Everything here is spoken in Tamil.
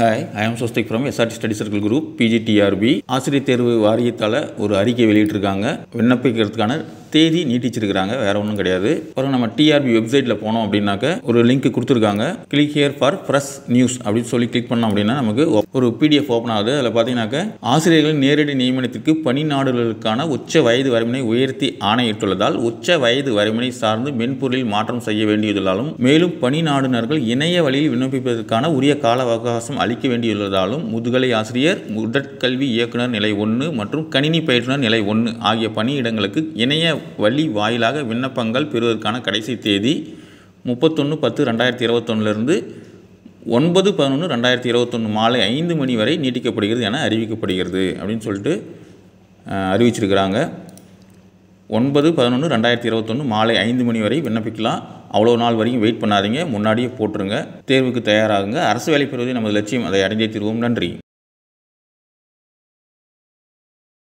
ஹாய் ஐ ஆம் சோஸ்திக் from SRT study circle group PGTRB ஆசிரியர் தேர்வு வாரியத்தால் ஒரு அறிக்கை வெளியிட்டிருக்காங்க விண்ணப்பிக்கிறதுக்கான தேதி நீட்டிச்சிருக்கிறாங்க வேற ஒன்றும் கிடையாது அப்புறம் நம்ம டிஆர்பி வெப்சைட்டில் போனோம் அப்படின்னாக்க ஒரு லிங்க் கொடுத்துருக்காங்க click here for fresh news அப்படின்னு சொல்லி கிளிக் பண்ணோம் அப்படின்னா நமக்கு ஒரு பிடிஎஃப் ஓப்பன் ஆகுது அதில் பார்த்தீங்கன்னாக்க ஆசிரியர்கள் நேரடி நியமனத்திற்கு பணி நாடுகளுக்கான உச்ச வயது வரம்பினை உயர்த்தி ஆணையிட்டுள்ளதால் உச்ச வயது வரம்பினை சார்ந்து மென்பொருளில் மாற்றம் செய்ய வேண்டியதுள்ளாலும் மேலும் பணி நாடுனர்கள் இணைய வழியில் விண்ணப்பிப்பதற்கான உரிய கால அவகாசம் அளிக்க வேண்டியுள்ளதாலும் முதுகலை ஆசிரியர் முதற்கல்வி இயக்குனர் நிலை ஒன்று மற்றும் கணினி பயிற்றுனர் நிலை ஒன்று ஆகிய பணியிடங்களுக்கு இணைய வழி வாயிலாக விண்ணப்பங்கள் பெறுவதற்கான கடைசி தேதி முப்பத்தொன்று பத்து ரெண்டாயிரத்தி இருபத்தொன்னிலிருந்து ஒன்பது பதினொன்று ரெண்டாயிரத்தி இருபத்தொன்று மாலை ஐந்து மணி வரை நீட்டிக்கப்படுகிறது என அறிவிக்கப்படுகிறது அப்படின்னு சொல்லிட்டு அறிவிச்சிருக்கிறாங்க ஒன்பது பதினொன்று ரெண்டாயிரத்தி இருபத்தொன்று மாலை ஐந்து மணி வரை விண்ணப்பிக்கலாம் அவ்வளோ நாள் வரைக்கும் வெயிட் பண்ணாதீங்க முன்னாடியே போட்டுருங்க தேர்வுக்கு தயாராகுங்க அரசு வேலை பெறுவதே நமது லட்சியம் அதை அடைஞ்சே தீர்வோம் நன்றி